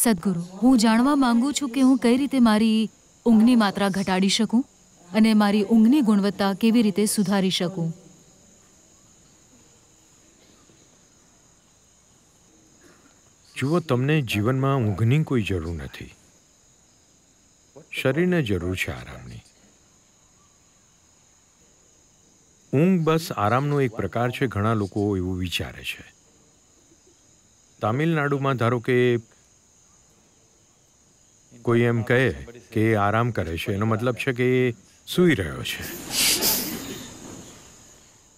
સદગુરુ હું જાણવા માંગુ છું કે હું કઈ રીતે મારી ઊંઘની માત્રા ઘટાડી શકું અને મારી ઊંઘની ગુણવત્તા કેવી રીતે સુધારી શકું જુઓ તમને જીવનમાં ઊંઘની કોઈ જરૂર નથી શરીરને જરૂર છે આરામની ઊંઘ બસ આરામનો એક પ્રકાર છે ઘણા લોકો એવું વિચારે છે તામિલનાડુમાં ધારો કે કોઈ એમ કહે કે એ આરામ કરે છે એનો મતલબ છે કે એ સૂઈ રહ્યો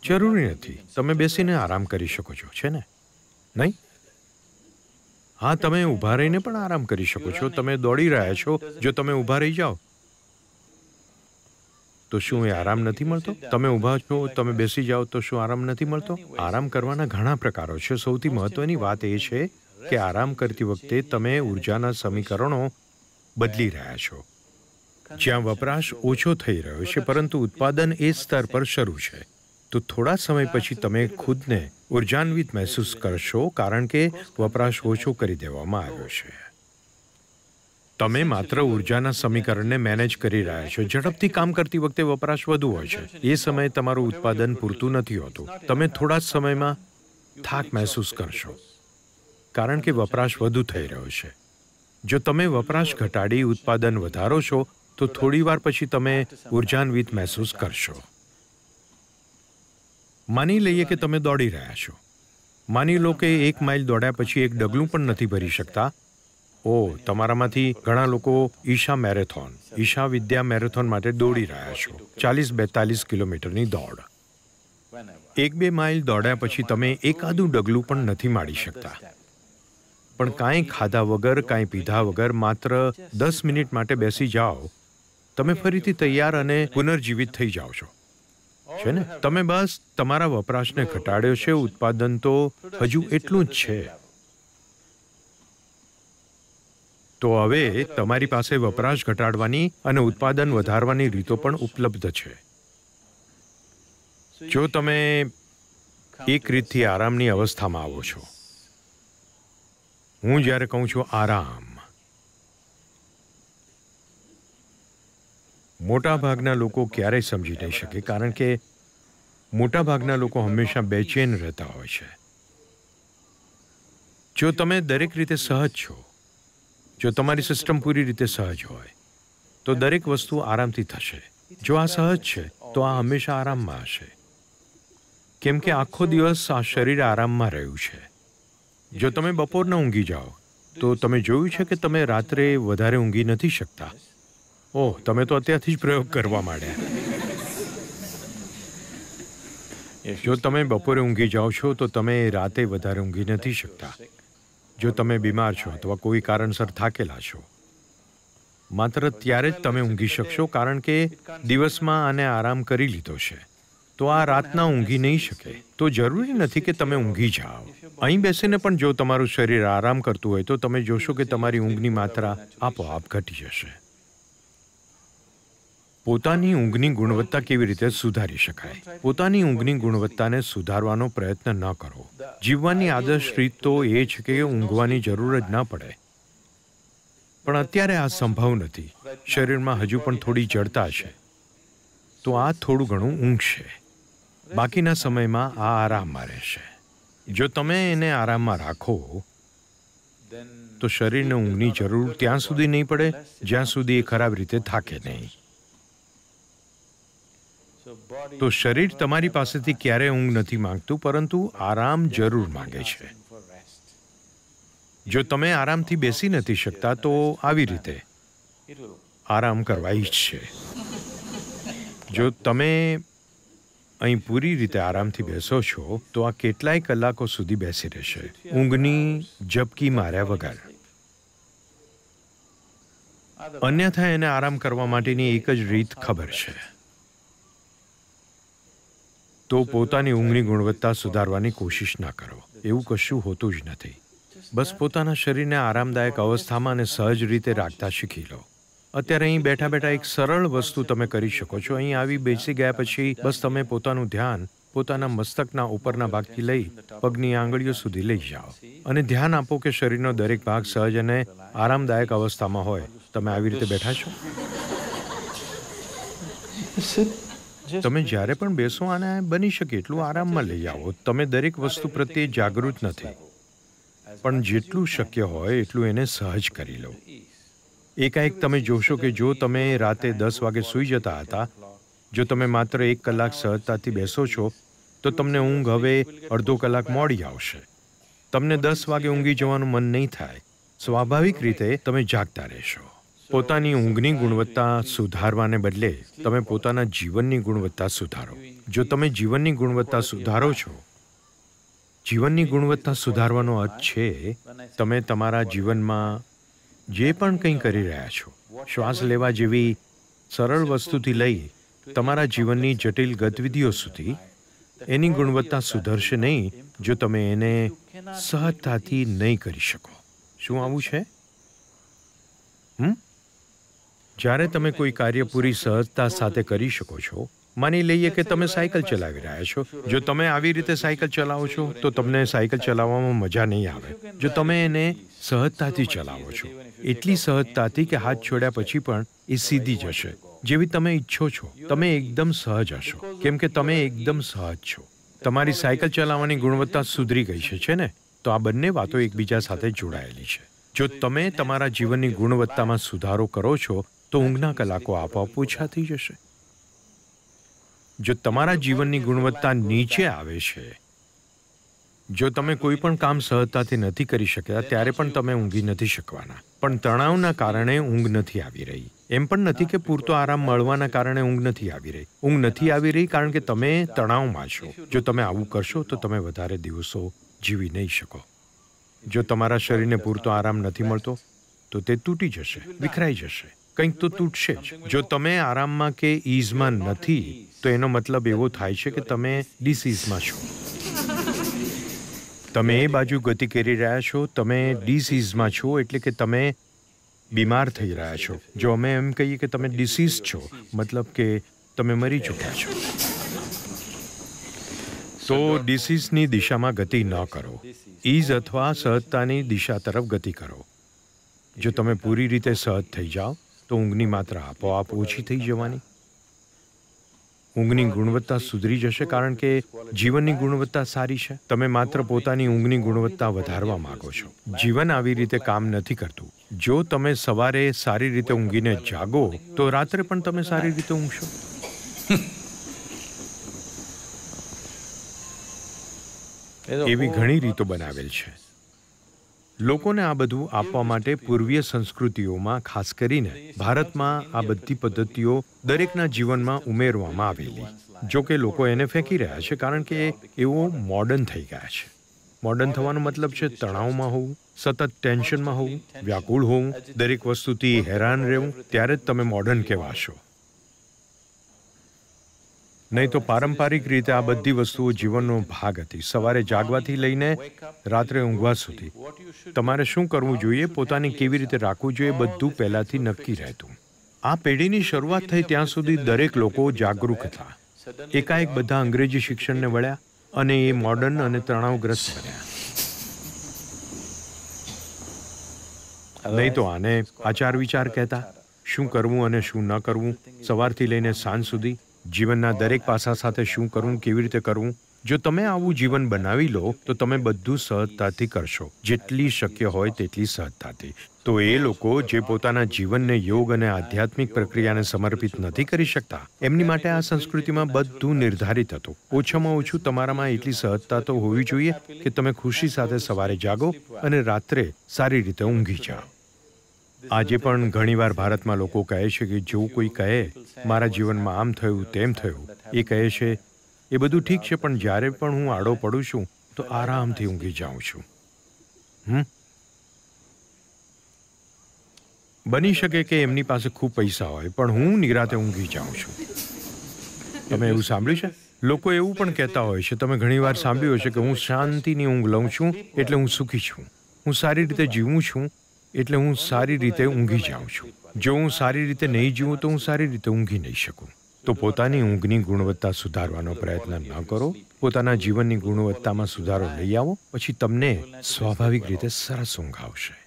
છે જરૂરી નથી તમે બેસીને આરામ કરી શકો છો છે ને નહીં હા તમે ઊભા રહીને પણ આરામ કરી શકો છો તમે દોડી રહ્યા છો જો તમે ઊભા રહી જાઓ તો શું એ આરામ નથી મળતો તમે ઊભા છો તમે બેસી જાઓ તો શું આરામ નથી મળતો આરામ કરવાના ઘણા પ્રકારો છે સૌથી મહત્વની વાત એ છે કે આરામ કરતી વખતે તમે ઉર્જાના સમીકરણો બદલી રહ્યા છો જ્યાં વપરાશ ઓછો થઈ રહ્યો છે પરંતુ ઉત્પાદન એ સ્તર પર શરૂ છે તો થોડા સમય પછી તમે ખુદને ઉર્જાન્વિત મહેસૂસ કરશો કારણ કે વપરાશ ઓછો કરી દેવામાં આવ્યો છે તમે માત્ર ઉર્જાના સમીકરણને મેનેજ કરી રહ્યા છો ઝડપથી કામ કરતી વખતે વપરાશ વધુ હોય છે એ સમયે તમારું ઉત્પાદન પૂરતું નથી હોતું તમે થોડા સમયમાં થાક મહેસૂસ કરશો કારણ કે વપરાશ વધુ થઈ રહ્યો છે જો તમે વપરાશ ઘટાડી ઉત્પાદન વધારો છો તો થોડીવાર પછી તમે ઉર્જાન્વિત મહેસૂસ કરશો માની લઈએ કે તમે દોડી રહ્યા છો માની લો કે એક માઇલ દોડ્યા પછી એક ડગલું પણ નથી ભરી શકતા ઓ તમારામાંથી ઘણા લોકો ઈશા મેરેથોન ઈશા વિદ્યા મેરેથોન માટે દોડી રહ્યા છો ચાલીસ બેતાલીસ કિલોમીટરની દોડ એક બે માઇલ દોડ્યા પછી તમે એકાદું ડગલું પણ નથી માડી શકતા પણ કાંઈ ખાધા વગર કાંઈ પીધા વગર માત્ર દસ મિનિટ માટે બેસી જાઓ તમે ફરીથી તૈયાર અને પુનર્જીવિત થઈ જાઓ છો છે ને તમે બસ તમારા વપરાશને ઘટાડ્યો છે ઉત્પાદન તો હજુ એટલું જ છે તો હવે તમારી પાસે વપરાશ ઘટાડવાની અને ઉત્પાદન વધારવાની રીતો પણ ઉપલબ્ધ છે જો તમે એક રીતથી આરામની અવસ્થામાં આવો છો હું જ્યારે કહું છું આરામ મોટાભાગના લોકો ક્યારેય સમજી નહીં શકે કારણ કે મોટાભાગના લોકો હંમેશા બેચેન રહેતા હોય છે જો તમે દરેક રીતે સહજ છો જો તમારી સિસ્ટમ પૂરી રીતે સહજ હોય તો દરેક વસ્તુ આરામથી થશે જો આ સહજ છે તો આ હંમેશા આરામમાં હશે કેમ કે આખો દિવસ આ શરીર આરામમાં રહ્યું છે જો તમે બપોરના ઊંઘી જાઓ તો તમે જોયું છે કે તમે રાત્રે વધારે ઊંઘી નથી શકતા ઓહ તમે તો અત્યારથી જ પ્રયોગ કરવા માંડ્યા જો તમે બપોરે ઊંઘી જાઓ છો તો તમે રાતે વધારે ઊંઘી નથી શકતા જો તમે બીમાર છો અથવા કોઈ કારણસર થાકેલા છો માત્ર ત્યારે જ તમે ઊંઘી શકશો કારણ કે દિવસમાં આને આરામ કરી લીધો છે તો આ રાતના ઊંઘી નહીં શકે તો જરૂરી નથી કે તમે ઊંઘી જાઓ અહીં બેસીને પણ જો તમારું શરીર આરામ કરતું હોય તો તમે જોશો કે તમારી ઊંઘની માત્રા આપોઆપ ઘટી જશે પોતાની ઊંઘની ગુણવત્તા કેવી રીતે સુધારી શકાય પોતાની ઊંઘની ગુણવત્તાને સુધારવાનો પ્રયત્ન ન કરો જીવવાની આદર્શ રીત તો એ છે કે ઊંઘવાની જરૂર જ ના પડે પણ અત્યારે આ સંભવ નથી શરીરમાં હજુ પણ થોડી જડતા છે તો આ થોડું ઘણું ઊંઘ છે બાકીના સમયમાં આ આરામમાં રહેશે જો તમે એને આરામમાં રાખો તો શરીરને ઊંઘની જરૂર ત્યાં સુધી નહીં પડે જ્યાં સુધી એ ખરાબ રીતે થાકે નહીં તો શરીર તમારી પાસેથી ક્યારેય ઊંઘ નથી માંગતું પરંતુ આરામ જરૂર માંગે છે જો તમે આરામથી બેસી નથી શકતા તો આવી રીતે આરામ કરવા ઈચ્છશે જો તમે અહીં પૂરી રીતે આરામથી બેસો છો તો આ કેટલાય કલાકો સુધી બેસી રહેશે ઊંઘની ઝબકી માર્યા વગર અન્યથા એને આરામ કરવા માટેની એક જ રીત ખબર છે તો પોતાની ઊંઘની ગુણવત્તા સુધારવાની કોશિશ ના કરો એવું કશું હોતું જ નથી બસ પોતાના શરીરને આરામદાયક અવસ્થામાં અને સહજ રીતે રાખતા શીખી લો અત્યારે અહીં બેઠા બેઠા એક સરળ વસ્તુ તમે કરી શકો છો અહીં આવી બેસી ગયા પછી બસ તમે પોતાનું ધ્યાન પોતાના મસ્તકના ઉપરના ભાગથી લઈ પગની આંગળીઓ સુધી લઈ જાઓ અને ધ્યાન આપો કે શરીરનો દરેક ભાગ સહજ અને આરામદાયક અવસ્થામાં હોય તમે આવી રીતે બેઠા છો તમે જ્યારે પણ બેસો આને બની શકે એટલું આરામમાં લઈ આવો તમે દરેક વસ્તુ પ્રત્યે જાગૃત નથી પણ જેટલું શક્ય હોય એટલું એને સહજ કરી લો એકાએક તમે જોશો કે જો તમે રાતે દસ વાગે સૂઈ જતા હતા જો તમે માત્ર એક કલાક સહજતાથી બેસો છો તો તમને ઊંઘ હવે અડધો કલાક મોડી આવશે તમને દસ વાગે ઊંઘી જવાનું મન નહીં થાય સ્વાભાવિક રીતે તમે જાગતા રહેશો પોતાની ઊંઘની ગુણવત્તા સુધારવાને બદલે તમે પોતાના જીવનની ગુણવત્તા સુધારો જો તમે જીવનની ગુણવત્તા સુધારો છો જીવનની ગુણવત્તા સુધારવાનો અર્થ છે તમે તમારા જીવનમાં જે પણ કંઈ કરી રહ્યા છો શ્વાસ લેવા જેવી સરળ વસ્તુથી લઈ તમારા જીવનની જટિલ ગતિવિધિઓ સુધી એની ગુણવત્તા સુધરશે નહીં જો તમે એને સહજતાથી નહીં કરી શકો શું આવું છે હમ જ્યારે તમે કોઈ કાર્ય પૂરી સહજતા સાથે કરી શકો છો માની લઈએ કે તમે સાયકલ ચલાવી રહ્યા છો જો તમે આવી રીતે સાયકલ ચલાવો છો તો તમને સાયકલ ચલાવવામાં મજા નહીં આવે જો તમે એને સહજતાથી ચલાવો છો એટલી સહજતાથી કે હાથ છોડ્યા પછી પણ એ સીધી જશે જેવી તમે ઈચ્છો છો તમે એકદમ સહજ હશો કેમ કે તમે એકદમ સહજ છો તમારી સાયકલ ચલાવવાની ગુણવત્તા સુધરી ગઈ છે ને તો આ બંને વાતો એકબીજા સાથે જોડાયેલી છે જો તમે તમારા જીવનની ગુણવત્તામાં સુધારો કરો છો તો ઊંઘના કલાકો આપોઆપ ઓછા થઈ જશે જો તમારા જીવનની ગુણવત્તા નીચે આવે છે જો તમે કોઈ પણ કામ સહજતાથી નથી કરી શક્યા ત્યારે પણ તમે ઊંઘી નથી શકવાના પણ તણાવના કારણે ઊંઘ નથી આવી રહી એમ પણ નથી કે પૂરતો આરામ મળવાના કારણે ઊંઘ નથી આવી રહી ઊંઘ નથી આવી રહી કારણ કે તમે તણાવમાં છો જો તમે આવું કરશો તો તમે વધારે દિવસો જીવી નહીં શકો જો તમારા શરીરને પૂરતો આરામ નથી મળતો તો તે તૂટી જશે વિખરાઈ જશે કંઈક તો તૂટશે જ જો તમે આરામમાં કે ઈઝમાં નથી તો એનો મતલબ એવો થાય છે કે તમે ડિસીઝમાં છો તમે આ બાજુ ગતિ કરી રહ્યા છો તમે ડિસીઝમાં છો એટલે કે તમે બીમાર થઈ રહ્યા છો જો અમે એમ કહીએ કે તમે ડિસીઝ છો મતલબ કે તમે મરી જ ગયા છો સો ડિસીઝની દિશામાં ગતિ ન કરો ઈઝ અથવા સહનતાની દિશા તરફ ગતિ કરો જો તમે પૂરી રીતે સહન થઈ જાવ તો ઉંગની માત્રા આપો આપ ઊંચી થઈ જવાની ઊંઘની ગુણવત્તા સુધરી જશે કારણ કે જીવનની ગુણવત્તા સારી છે તમે માત્ર પોતાની ઊંઘની ગુણવત્તા વધારવા માંગો છો જીવન આવી રીતે કામ નથી કરતું જો તમે સવારે સારી રીતે ઊંઘીને જાગો તો રાત્રે પણ તમે સારી રીતે ઊંઘશો એવી ઘણી રીતો બનાવેલ છે લોકોને આ બધું આપવા માટે પૂર્વીય સંસ્કૃતિઓમાં ખાસ કરીને ભારતમાં આ બધી પદ્ધતિઓ દરેકના જીવનમાં ઉમેરવામાં આવેલી જો કે લોકો એને ફેંકી રહ્યા છે કારણ કે એવો મોડર્ન થઈ ગયા છે મોડર્ન થવાનો મતલબ છે તણાવમાં હોવું સતત ટેન્શનમાં હોવું વ્યાકુળ હોવું દરેક વસ્તુથી હેરાન રહેવું ત્યારે જ તમે મોડર્ન કહેવાશો નહીં તો પારંપરિક રીતે આ બધી વસ્તુઓ જીવનનો ભાગ હતી સવારે જાગવાથી લઈને રાત્રે ઊંઘવા સુધી તમારે શું કરવું જોઈએ પોતાને કેવી રીતે રાખવું જોઈએ બધું પહેલાંથી નક્કી રહેતું આ પેઢીની શરૂઆત થઈ ત્યાં સુધી દરેક લોકો જાગૃત હતા એકાએક બધા અંગ્રેજી શિક્ષણને વળ્યા અને એ મોડર્ન અને તણાવગ્રસ્ત બન્યા નહીં તો આને આચાર વિચાર કહેતા શું કરવું અને શું ન કરવું સવારથી લઈને સાંજ સુધી જીવનના દરેક પાસા સાથે શું કરું કેવી રીતે કરું જો તમે આવું જીવન બનાવી લો તો તમે બધું સહર્તાથી કરશો જેટલી શક્ય હોય તેટલી સહર્તાથી તો એ લોકો જે પોતાનું જીવનને યોગ અને આધ્યાત્મિક પ્રક્રિયાને સમર્પિત નથી કરી શકતા એમની માટે આ સંસ્કૃતિમાં બધું નિર્ધારિત હતો ઓછામાં ઓછું તમારામાં એટલી સહર્તા તો હોવી જોઈએ કે તમે ખુશી સાથે સવારે જાગો અને રાત્રે સારી રીતે ઊંઘી જાઓ આજે પણ ઘણીવાર ભારતમાં લોકો કહે છે કે જો કોઈ કહે મારા જીવનમાં આમ થયું તેમ થયું એ કહે છે એ બધું ઠીક છે પણ જ્યારે પણ હું આડો પડું છું તો આરામથી ઊંઘી જાઉં છું બની શકે કે એમની પાસે ખૂબ પૈસા હોય પણ હું નિરાતે ઊંઘી જાઉં છું તમે એવું સાંભળ્યું છે લોકો એવું પણ કહેતા હોય છે તમે ઘણીવાર સાંભળ્યું હશે કે હું શાંતિની ઊંઘ લઉં છું એટલે હું સુખી છું હું સારી રીતે જીવું છું એટલે હું સારી રીતે ઊંઘી જાઉં છું જો હું સારી રીતે નહીં જીવું તો હું સારી રીતે ઊંઘી નહીં શકું તો પોતાની ઊંઘની ગુણવત્તા સુધારવાનો પ્રયત્ન ન કરો પોતાના જીવનની ગુણવત્તામાં સુધારો લઈ આવો પછી તમને સ્વાભાવિક રીતે સરસ ઊંઘ આવશે